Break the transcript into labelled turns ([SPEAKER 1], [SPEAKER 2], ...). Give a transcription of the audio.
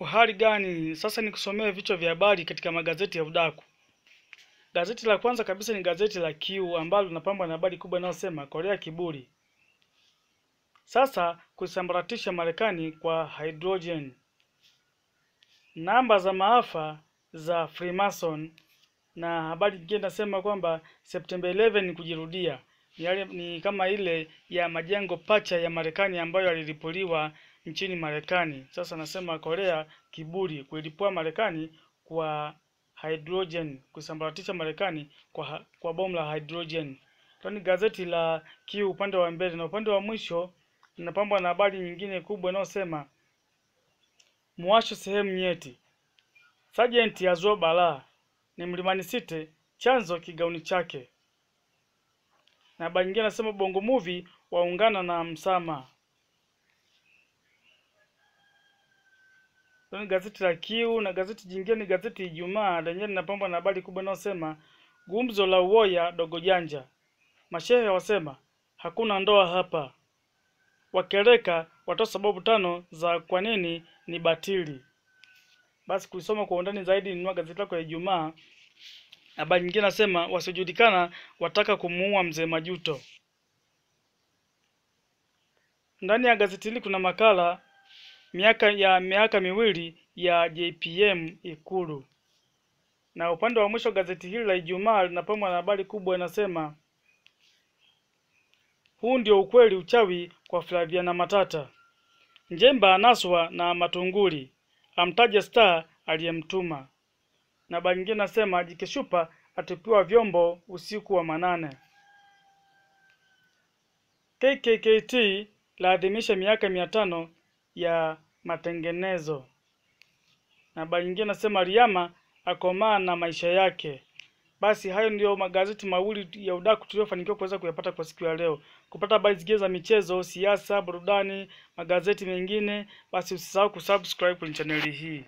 [SPEAKER 1] Uhali gani? Sasa nikusomee vichwa vya habari katika magazeti ya udaku. Gazeti la kwanza kabisa ni gazeti la Kiu ambalo linapambwa na habari kubwa inayosema Korea kiburi sasa kusambaratisha Marekani kwa hydrogen, namba za maafa za Freemason na habari nyingine inasema kwamba Septemba 11 kujirudia ni, yale, ni kama ile ya majengo pacha ya Marekani ambayo yalilipuliwa nchini Marekani. Sasa nasema Korea kiburi kuilipua Marekani kwa hydrogen, kusambaratisha Marekani kwa, kwa bomu la hydrogen. Ni gazeti la Kiu upande wa mbele na upande wa mwisho inapambwa na habari nyingine kubwa inayosema mwasho sehemu nyeti, sajenti yazua balaa ni mlimani site, chanzo kigauni chake na habari nyingine anasema Bongo Movie waungana na Msama. Ni gazeti la Kiu na gazeti jingine ni gazeti Ijumaa lenyewe linapambwa na habari kubwa inayosema gumzo la uoya dogo janja, mashehe wasema hakuna ndoa hapa, wakereka watoa sababu tano za kwa nini ni batili. Basi kuisoma kwa undani zaidi, ninunua gazeti lako la Ijumaa Habari nyingine nasema wasiojulikana wataka kumuua mzee Majuto. Ndani ya gazeti hili kuna makala miaka ya miaka miwili ya JPM Ikulu, na upande wa mwisho gazeti hili la Ijumaa linapambwa na habari kubwa inasema, huu ndio ukweli uchawi kwa Flaviana Matata, Njemba anaswa na Matunguli, amtaja star aliyemtuma na habari nyingine nasema Jikeshupa atupiwa vyombo usiku wa manane. KKKT laadhimisha miaka mia tano ya matengenezo, na habari nyingine nasema Riyama akomaa na maisha yake. Basi hayo ndiyo magazeti mawili ya udaku tuliyofanikiwa kuweza kuyapata kwa siku ya leo. Kupata habari zingine za michezo, siasa, burudani, magazeti mengine, basi usisahau kusubscribe kwenye chaneli hii.